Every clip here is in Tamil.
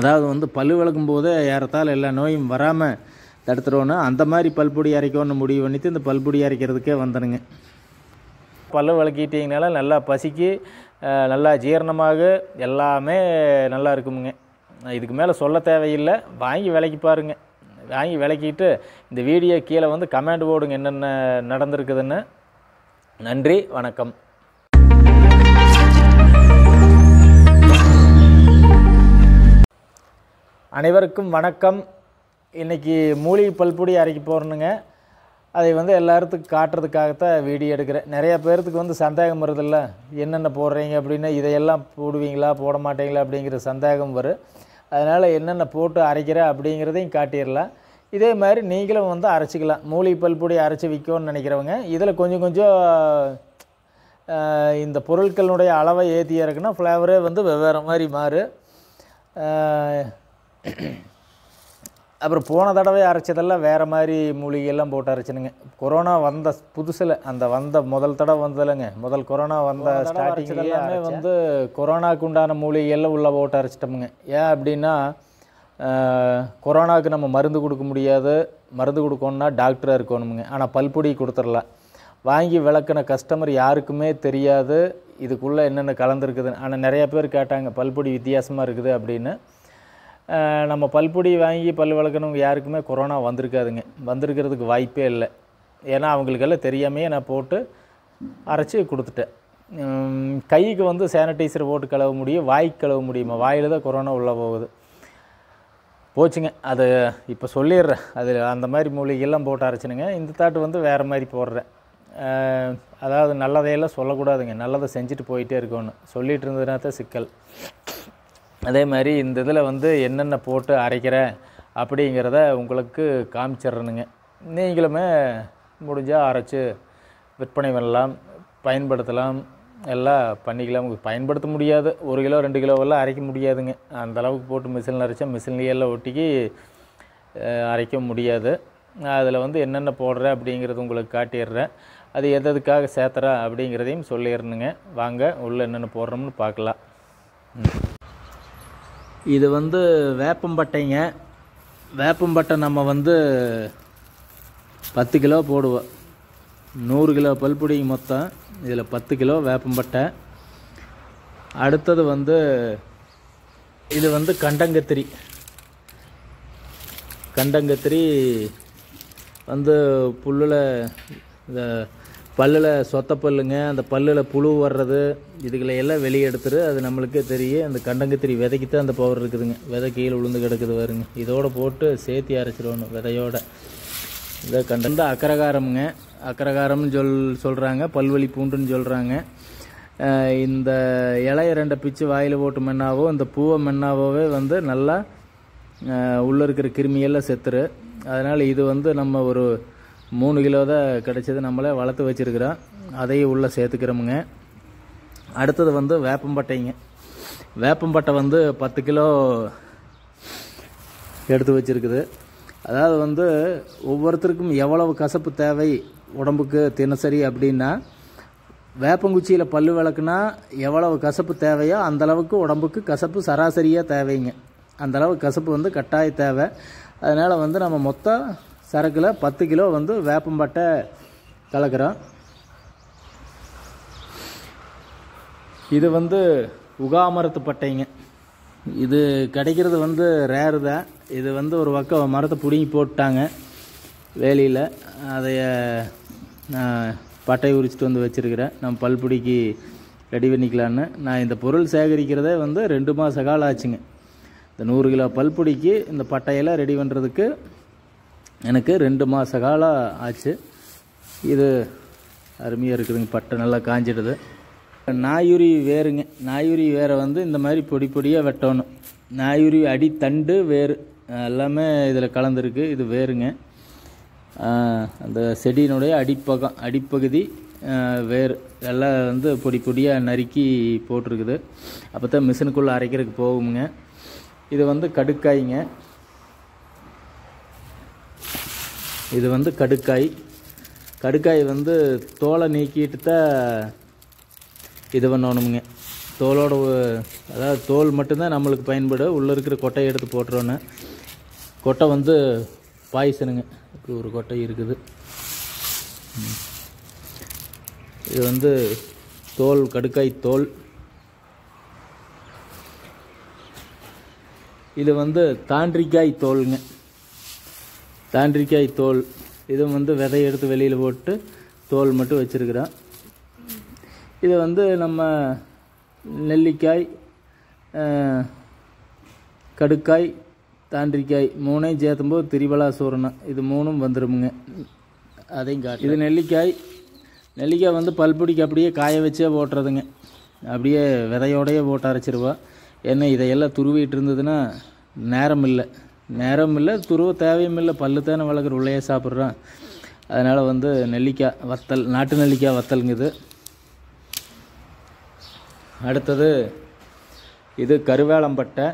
அதாவது வந்து பல் விளக்கும் போது ஏறத்தால் எல்லா நோயும் வராமல் தடுத்துருவோன்னா அந்த மாதிரி பல்பொடி அரைக்கணும்னு முடிவு பண்ணிவிட்டு இந்த பல்பொடி அரைக்கிறதுக்கே வந்துடுங்க பல் விளக்கிட்டிங்கனால நல்லா பசிக்கு நல்லா ஜீரணமாக எல்லாமே நல்லா இருக்குமுங்க இதுக்கு மேலே சொல்ல தேவையில்லை வாங்கி விலைக்கு பாருங்கள் வாங்கி விளக்கிட்டு இந்த வீடியோ கீழே வந்து கமெண்ட் போடுங்க என்னென்ன நடந்திருக்குதுன்னு நன்றி வணக்கம் அனைவருக்கும் வணக்கம் இன்றைக்கி மூலிகை பல்பொடி அரைக்க போகிறனுங்க அதை வந்து எல்லாத்துக்கும் காட்டுறதுக்காகத்தான் வீடியோ எடுக்கிறேன் நிறையா பேர்த்துக்கு வந்து சந்தேகம் வருதில்ல என்னென்ன போடுறீங்க அப்படின்னு இதையெல்லாம் போடுவீங்களா போட மாட்டீங்களா அப்படிங்கிற சந்தேகம் வரும் அதனால் என்னென்ன போட்டு அரைக்கிற அப்படிங்கிறதையும் காட்டிடலாம் இதே மாதிரி நீங்களும் வந்து அரைச்சிக்கலாம் மூலிகை பல்பொடி அரைச்சி விற்கணும்னு நினைக்கிறவங்க இதில் கொஞ்சம் கொஞ்சம் இந்த பொருட்களுடைய அளவை ஏற்றி இருக்குன்னா ஃப்ளேவரே வந்து வெவ்வேறு மாதிரி மாறு அப்புறம் போன தடவை அரைச்சதெல்லாம் வேறு மாதிரி மூலிகையெல்லாம் போட்டு அரைச்சினுங்க கொரோனா வந்த புதுசில் அந்த வந்த முதல் தடவை வந்ததில்லைங்க முதல் கொரோனா வந்த ஸ்டார்டிங் எல்லாமே வந்து கொரோனாவுக்கு உண்டான மூலிகையெல்லாம் உள்ளே போட்டு அரைச்சிட்டோமுங்க ஏன் அப்படின்னா கொரோனாவுக்கு நம்ம மருந்து கொடுக்க முடியாது மருந்து கொடுக்கணுன்னா டாக்டராக இருக்கணுமுங்க ஆனால் பல்பொடி கொடுத்துடலாம் வாங்கி விளக்குன கஸ்டமர் யாருக்குமே தெரியாது இதுக்குள்ளே என்னென்ன கலந்துருக்குதுன்னு ஆனால் நிறையா பேர் கேட்டாங்க பல்பொடி வித்தியாசமாக இருக்குது அப்படின்னு நம்ம பல்பொடி வாங்கி பல் வளர்க்கணுங்க யாருக்குமே கொரோனா வந்திருக்காதுங்க வந்திருக்கிறதுக்கு வாய்ப்பே இல்லை ஏன்னா அவங்களுக்கெல்லாம் தெரியாமையே நான் போட்டு அரைச்சி கொடுத்துட்டேன் கைக்கு வந்து சானிடைசர் போட்டு கழுவ முடியும் வாய்க்கு கழுவ முடியுமா வாயில் தான் கொரோனா உள்ளே போகுது போச்சுங்க அது இப்போ சொல்லிடுறேன் அதில் அந்த மாதிரி மூலிகைலாம் போட்டு அரைச்சினுங்க இந்த தாட்டு வந்து வேறு மாதிரி போடுறேன் அதாவது நல்லதையெல்லாம் சொல்லக்கூடாதுங்க நல்லதை செஞ்சுட்டு போயிட்டே இருக்கணும் சொல்லிகிட்டு இருந்ததுனா தான் சிக்கல் அதே மாதிரி இந்த இதில் வந்து என்னென்ன போட்டு அரைக்கிறேன் அப்படிங்கிறத உங்களுக்கு காமிச்சிடணுங்க நீங்களுமே முடிஞ்சால் அரைச்சி விற்பனை பண்ணலாம் பயன்படுத்தலாம் எல்லாம் பண்ணிக்கலாம் உங்களுக்கு பயன்படுத்த முடியாது ஒரு கிலோ ரெண்டு கிலோவெல்லாம் அரைக்க முடியாதுங்க அந்த அளவுக்கு போட்டு மிஷினில் அரைச்சா மிஷின்லேயெல்லாம் ஒட்டிக்கி அரைக்க முடியாது அதில் வந்து என்னென்ன போடுறேன் அப்படிங்கிறது உங்களுக்கு காட்டிடுறேன் அது எது எதுக்காக சேர்த்துறேன் அப்படிங்கிறதையும் சொல்லிடணுங்க வாங்க உள்ளே என்னென்ன போடுறோம்னு பார்க்கலாம் ம் இது வந்து வேப்பம்பட்டைங்க வேப்பம்பட்டை நம்ம வந்து பத்து கிலோ போடுவோம் நூறு கிலோ பல்புடிங்க மொத்தம் இதில் பத்து கிலோ வேப்பம்பட்டை அடுத்தது வந்து இது வந்து கண்டங்கத்திரி கண்டங்கத்திரி வந்து புல்லில் இந்த பல்லில் சொத்த பல்லுங்க அந்த பல்லில் புழு வர்றது இதுகளை எல்லாம் வெளியே எடுத்துரு அது நம்மளுக்கே தெரிய அந்த கண்டங்கத்திரி விதைக்கு தான் அந்த பவர் இருக்குதுங்க விதை கீழே விழுந்து கிடக்குது வருங்க இதோடு போட்டு சேர்த்தி அரைச்சிடணும் விதையோட இதை கண்ட அக்கரகாரமுங்க அக்கரகாரம்னு சொல் சொல்கிறாங்க பல்வழி பூண்டுன்னு சொல்கிறாங்க இந்த இலைய ரெண்டை பிச்சு வாயில் போட்டு மென்னாவோ இந்த பூவை மென்னாவோவே வந்து நல்லா உள்ளே இருக்கிற கிருமியெல்லாம் செத்துரு அதனால் இது வந்து நம்ம ஒரு மூணு கிலோ தான் கிடைச்சது நம்மளே வளர்த்து வச்சுருக்குறோம் அதையும் உள்ளே சேர்த்துக்கிறோமுங்க அடுத்தது வந்து வேப்பம்பட்டைங்க வேப்பம்பட்டை வந்து பத்து கிலோ எடுத்து வச்சுருக்குது அதாவது வந்து ஒவ்வொருத்தருக்கும் எவ்வளவு கசப்பு தேவை உடம்புக்கு தினசரி அப்படின்னா வேப்பங்குச்சியில் பல் விளக்குனா எவ்வளவு கசப்பு தேவையோ அந்தளவுக்கு உடம்புக்கு கசப்பு சராசரியாக தேவைங்க அந்தளவு கசப்பு வந்து கட்டாய தேவை அதனால் வந்து நம்ம மொத்தம் சரக்கில் பத்து கிலோ வந்து வேப்பம்பட்டை கலக்கிறோம் இது வந்து உகாமரத்து பட்டைங்க இது கிடைக்கிறது வந்து ரேரு தான் இது வந்து ஒரு பக்கம் மரத்தை பிடுங்கி போட்டாங்க வேலியில் அதைய நான் பட்டை உரிச்சிட்டு வந்து வச்சுருக்கிறேன் நம்ம பல்புடிக்கு ரெடி பண்ணிக்கலான்னு நான் இந்த பொருள் சேகரிக்கிறதே வந்து ரெண்டு மாத காலம் ஆச்சுங்க இந்த நூறு கிலோ பல்புடிக்கு இந்த பட்டையெல்லாம் ரெடி பண்ணுறதுக்கு எனக்கு ரெண்டு மாத காலம் ஆச்சு இது அருமையாக இருக்குதுங்க பட்டை நல்லா காஞ்சிடுது நாயுரி வேறுங்க நாயுரி வேற வந்து இந்த மாதிரி பொடி பொடியாக வெட்டணும் நாயுரி அடி தண்டு வேறு எல்லாமே இதில் கலந்துருக்கு இது வேறுங்க அந்த செடியினுடைய அடிப்பகம் அடிப்பகுதி வேறு எல்லாம் வந்து பொடி பொடியாக நறுக்கி போட்டிருக்குது அப்போ தான் மிஷினுக்குள்ளே அரைக்கிறதுக்கு போகுங்க இது வந்து கடுக்காய்ங்க இது வந்து கடுக்காய் கடுக்காய் வந்து தோலை நீக்கிட்டு தான் இது பண்ணணுமுங்க தோலோட அதாவது தோல் மட்டும்தான் நம்மளுக்கு பயன்படும் உள்ளே இருக்கிற கொட்டையை எடுத்து போட்டுறோன்னு கொட்டை வந்து பாய்சனுங்க இப்படி ஒரு கொட்டை இருக்குது இது வந்து தோல் கடுக்காய் தோல் இது வந்து தாண்டிக்காய் தோலுங்க தாண்டிரிக்காய் தோல் இது வந்து விதையை எடுத்து வெளியில் போட்டு தோல் மட்டும் வச்சுருக்கிறோம் இதை வந்து நம்ம நெல்லிக்காய் கடுக்காய் தாண்டிரிக்காய் மூணையும் சேர்த்தும்போது திரிபலா சூரணம் இது மூணும் வந்துடுமுங்க அதையும் காட்டு இது நெல்லிக்காய் நெல்லிக்காய் வந்து பல்புடிக்கு அப்படியே காய வச்சே போட்டுறதுங்க அப்படியே விதையோடையே போட்டு அரைச்சிருவோம் ஏன்னா இதையெல்லாம் துருவிட்டு இருந்ததுன்னா நேரம் இல்லை நேரம் இல்லை துருவ தேவையும் இல்லை பல்லு தானே வளர்க்குற உள்ளே சாப்பிட்றோம் அதனால் வந்து நெல்லிக்காய் வத்தல் நாட்டு நெல்லிக்காய் வத்தலுங்குது அடுத்தது இது கருவேலம்பட்டை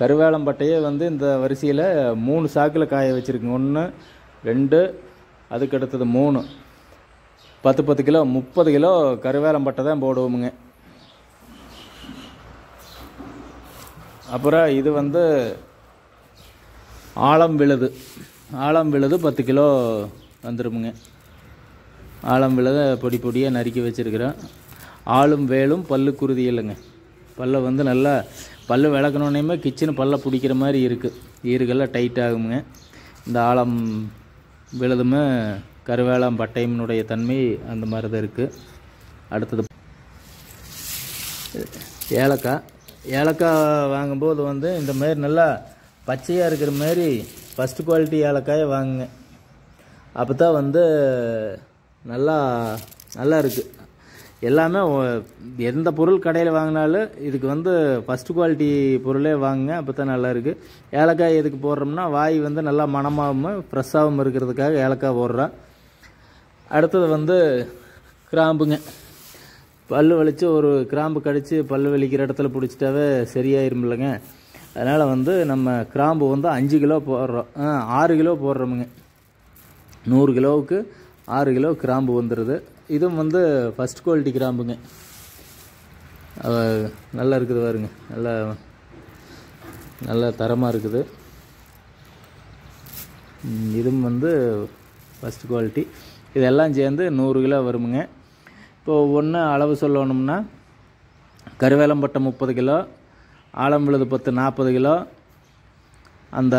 கருவேலம்பட்டையே வந்து இந்த வரிசையில் மூணு சாக்கில் காய வச்சுருக்குங்க ஒன்று ரெண்டு அதுக்கு அடுத்தது மூணு பத்து பத்து கிலோ முப்பது கிலோ கருவேலம்பட்டை தான் போடுவோமுங்க அப்புறம் இது வந்து ஆழம் விழுது ஆழம் விழுது பத்து கிலோ வந்துருமுங்க ஆழம் விழுத பொடி பொடியாக நறுக்கி வச்சுருக்குறோம் ஆளும் வேலும் பல்லு குருதி இல்லைங்க பல்லை வந்து நல்லா பல்லு விளக்கணுன்னே கிச்சனு பல்லை பிடிக்கிற மாதிரி இருக்குது ஈறுகள்லாம் டைட் ஆகுங்க இந்த ஆழம் விழுதுமே கருவேலாம் பட்டயம்னுடைய தன்மை அந்த மாதிரி தான் இருக்குது அடுத்தது ஏலக்காய் ஏலக்காய் வாங்கும்போது வந்து இந்த மாதிரி நல்லா பச்சையாக இருக்கிற மாதிரி ஃபஸ்ட்டு குவாலிட்டி ஏலக்காயை வாங்குங்க அப்போ தான் வந்து நல்லா நல்லா இருக்குது எல்லாமே எந்த பொருள் கடையில் வாங்கினாலும் இதுக்கு வந்து ஃபஸ்ட்டு குவாலிட்டி பொருளே வாங்குங்க அப்போ தான் நல்லா இருக்குது ஏலக்காய் எதுக்கு போடுறோம்னா வாய் வந்து நல்லா மனமாகவும் ஃப்ரெஷ்ஷாகவும் இருக்கிறதுக்காக ஏலக்காய் போடுறோம் அடுத்தது வந்து கிராம்புங்க பல் வலித்து ஒரு கிராம்பு கடித்து பல் வலிக்கிற இடத்துல பிடிச்சிட்டாவே சரியாயிருமில்லைங்க அதனால் வந்து நம்ம கிராம்பு வந்து அஞ்சு கிலோ போடுறோம் ஆறு கிலோ போடுறோமுங்க நூறு கிலோவுக்கு ஆறு கிலோ கிராம்பு வந்துடுது இதுவும் வந்து ஃபஸ்ட் குவாலிட்டி கிராம்புங்க நல்லா இருக்குது பாருங்க நல்லா நல்ல தரமாக இருக்குது இதுவும் வந்து ஃபஸ்ட் குவாலிட்டி இதெல்லாம் சேர்ந்து நூறு கிலோ வருமுங்க இப்போ ஒன்று அளவு சொல்லணும்னா கருவேலம்பட்டை முப்பது கிலோ உள்ளது பத்து நாற்பது கிலோ அந்த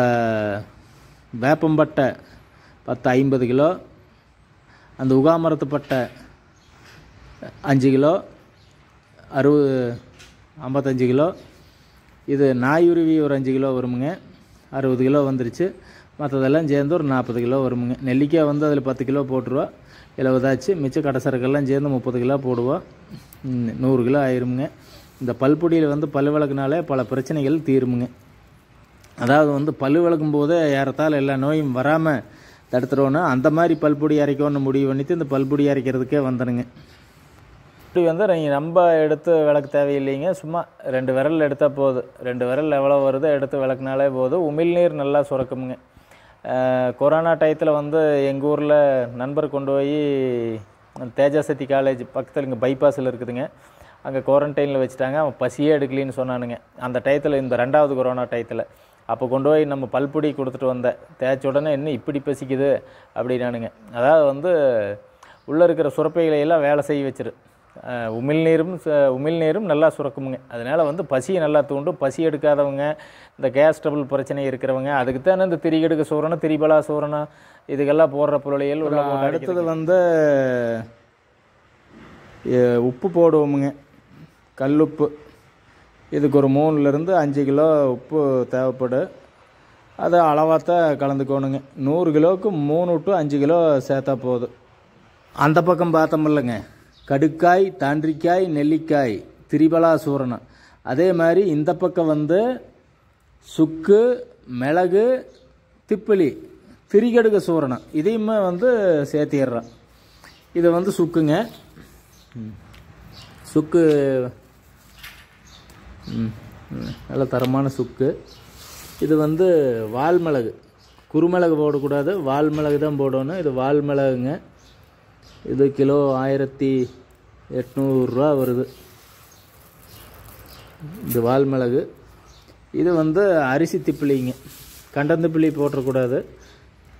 வேப்பம்பட்டை பத்து ஐம்பது கிலோ அந்த உகாமரத்து பட்டை அஞ்சு கிலோ அறுபது ஐம்பத்தஞ்சு கிலோ இது நாயுருவி ஒரு அஞ்சு கிலோ வருமுங்க அறுபது கிலோ வந்துருச்சு மற்றதெல்லாம் சேர்ந்து ஒரு நாற்பது கிலோ வருமுங்க நெல்லிக்காய் வந்து அதில் பத்து கிலோ போட்டுருவோம் எழுபதாச்சு மிச்சம் கடைசரக்கெல்லாம் சேர்ந்து முப்பது கிலோ போடுவோம் நூறு கிலோ ஆயிருமுங்க இந்த பல்பொடியில் வந்து பல் விளக்குனாலே பல பிரச்சனைகள் தீருமுங்க அதாவது வந்து பல் விளக்கும் போதே ஏறத்தால் எல்லா நோயும் வராமல் தடுத்துருவோன்னா அந்த மாதிரி பல்பொடி அரைக்கணும்னு முடிவு பண்ணிட்டு இந்த பல்பொடி அரைக்கிறதுக்கே வந்துடுங்க இப்படி வந்து நீங்கள் நம்ம எடுத்து விளக்கு தேவையில்லைங்க சும்மா ரெண்டு விரல் எடுத்தால் போதும் ரெண்டு விரல் எவ்வளோ வருதோ எடுத்து விளக்குனாலே போதும் உமிழ்நீர் நல்லா சுரக்குமுங்க கொரோனா டயத்தில் வந்து எங்கள் ஊரில் நண்பர் கொண்டு போய் தேஜா காலேஜ் பக்கத்தில் இங்கே பைபாஸில் இருக்குதுங்க அங்கே குவாரண்டைனில் வச்சுட்டாங்க அவன் பசியே எடுக்கலின்னு சொன்னானுங்க அந்த டயத்தில் இந்த ரெண்டாவது கொரோனா டயத்தில் அப்போ கொண்டு போய் நம்ம பல்புடி கொடுத்துட்டு வந்தேன் தேய்ச்ச உடனே என்ன இப்படி பசிக்குது அப்படின்னானுங்க அதாவது வந்து உள்ளே இருக்கிற சுரப்பைகளை எல்லாம் வேலை செய்ய வச்சிரு உமிழ்நீரும் உமிழ்நீரும் நல்லா சுரக்குமுங்க அதனால் வந்து பசியை நல்லா தூண்டும் பசி எடுக்காதவங்க இந்த கேஸ் ட்ரபுள் பிரச்சனை இருக்கிறவங்க அதுக்கு தானே இந்த திரிகெடுக்க சூரணம் திரிபலா சூரணம் இதுக்கெல்லாம் போடுற பொருளையில் அடுத்தது வந்து உப்பு போடுவோமுங்க கல்லுப்பு இதுக்கு ஒரு மூணுலேருந்து அஞ்சு கிலோ உப்பு தேவைப்படும் அதை அளவாகத்தான் கலந்துக்கணுங்க நூறு கிலோவுக்கு மூணு டு அஞ்சு கிலோ சேர்த்தா போதும் அந்த பக்கம் இல்லைங்க கடுக்காய் தாண்டிக்காய் நெல்லிக்காய் திரிபலா சூரணம் அதே மாதிரி இந்த பக்கம் வந்து சுக்கு மிளகு திப்பிலி திரிகடுக சூரணம் இதையுமே வந்து சேர்த்திடுறோம் இது வந்து சுக்குங்க சுக்கு நல்ல தரமான சுக்கு இது வந்து வால்மிளகு குறுமிளகு போடக்கூடாது வால்மிளகு தான் போடணும் இது வால்மிளகுங்க இது கிலோ ஆயிரத்தி எட்நூறுரூவா வருது இது வால்மிளகு இது வந்து அரிசி திப்பிளிங்க கண்டந்து பிள்ளி போட்டக்கூடாது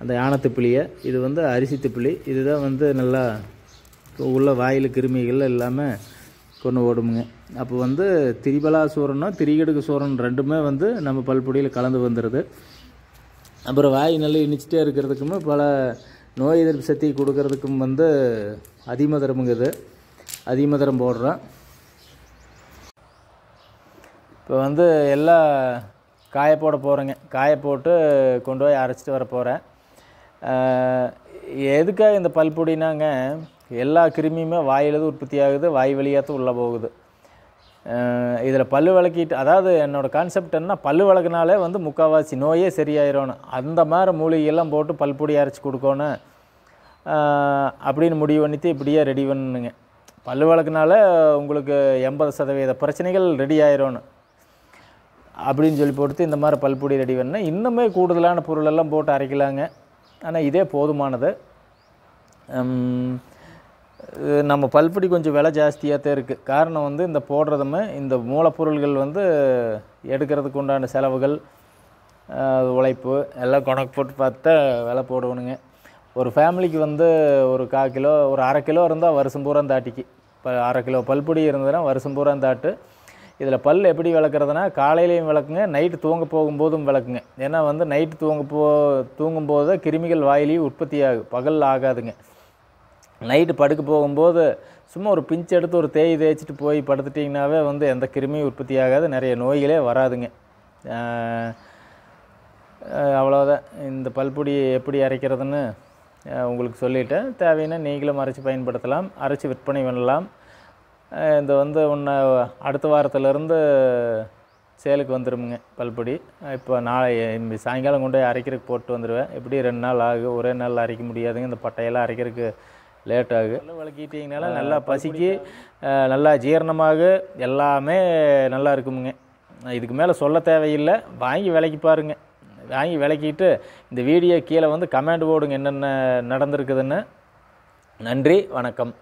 அந்த யானத்திப்பிலியை இது வந்து அரிசி திப்பிளி இதுதான் வந்து நல்லா உள்ள வாயில் கிருமிகள் இல்லாமல் கொண்டு ஓடுமுங்க அப்போ வந்து திரிபலா சோரனும் திரிகடுக்கு சோரன் ரெண்டுமே வந்து நம்ம பல்பொடியில் கலந்து வந்துடுது அப்புறம் வாய் நல்லா இனிச்சிட்டே இருக்கிறதுக்குமே பல நோய் எதிர்ப்பு சக்தி கொடுக்கறதுக்கும் வந்து அதிமதரமுங்குது அதிமதரம் போடுறோம் இப்போ வந்து எல்லாம் காய போட போகிறேங்க காய போட்டு கொண்டு போய் அரைச்சிட்டு வர போகிறேன் எதுக்காக இந்த பல்பொடினாங்க எல்லா கிருமியுமே வாயிலிருந்து உற்பத்தி ஆகுது வாய் வழியாகத்து உள்ளே போகுது இதில் பல்லு விளக்கிட்டு அதாவது என்னோடய கான்செப்ட் என்ன பல்லு விளக்குனாலே வந்து முக்கால்வாசி நோயே சரியாயிடணும் அந்த மாதிரி மூலிகையெல்லாம் போட்டு பல்பொடி அரைச்சி கொடுக்கணும் அப்படின்னு முடிவு பண்ணிட்டு இப்படியே ரெடி பண்ணுங்க பல்லு வளக்குனால உங்களுக்கு எண்பது சதவீத பிரச்சனைகள் ரெடி ஆயிடணும் அப்படின்னு சொல்லி போட்டு இந்த மாதிரி பல்பொடி ரெடி பண்ணேன் இன்னுமே கூடுதலான பொருளெல்லாம் போட்டு அரைக்கலாங்க ஆனால் இதே போதுமானது நம்ம பல்படி கொஞ்சம் விலை ஜாஸ்தியாக தான் இருக்குது காரணம் வந்து இந்த போடுறதுமே இந்த மூலப்பொருள்கள் வந்து எடுக்கிறதுக்கு உண்டான செலவுகள் உழைப்பு எல்லாம் கணக்கு போட்டு பார்த்தா விலை போடணுங்க ஒரு ஃபேமிலிக்கு வந்து ஒரு கால் கிலோ ஒரு அரை கிலோ இருந்தால் வருஷம் பூரா தாட்டிக்கு இப்போ அரை கிலோ பல்பொடி இருந்ததுன்னா வருஷம் பூரா தாட்டு இதில் பல் எப்படி விளக்குறதுனா காலையிலையும் விளக்குங்க நைட்டு தூங்க போகும்போதும் விளக்குங்க ஏன்னா வந்து நைட்டு தூங்க போ தூங்கும்போது கிருமிகள் வாயிலையும் உற்பத்தி ஆகும் பகல் ஆகாதுங்க நைட்டு படுக்க போகும்போது சும்மா ஒரு பிஞ்சு எடுத்து ஒரு தேய் தேய்ச்சிட்டு போய் படுத்துட்டிங்கனாவே வந்து எந்த கிருமியும் உற்பத்தி ஆகாது நிறைய நோய்களே வராதுங்க அவ்வளோதான் இந்த பல்பொடி எப்படி அரைக்கிறதுன்னு உங்களுக்கு சொல்லிவிட்டேன் தேவைன்னா நீங்களும் அரைச்சி பயன்படுத்தலாம் அரைச்சி விற்பனை பண்ணலாம் இந்த வந்து ஒன்று அடுத்த வாரத்துலேருந்து சேலுக்கு வந்துடுமுங்க பல்பொடி இப்போ நாளை சாயங்காலம் கொண்டு போய் அரைக்கிறதுக்கு போட்டு வந்துடுவேன் எப்படி ரெண்டு நாள் ஆகும் ஒரே நாள் அரைக்க முடியாதுங்க இந்த பட்டையெல்லாம் அரைக்கிறதுக்கு லேட் ஆகும் நல்லா பசிக்கு நல்லா ஜீரணமாக எல்லாமே நல்லா இருக்குமுங்க இதுக்கு மேலே சொல்ல தேவையில்லை வாங்கி விலைக்கு பாருங்கள் வாங்கி விளக்கிட்டு இந்த வீடியோ கீழே வந்து கமெண்ட் போடுங்க என்னென்ன நடந்திருக்குதுன்னு நன்றி வணக்கம்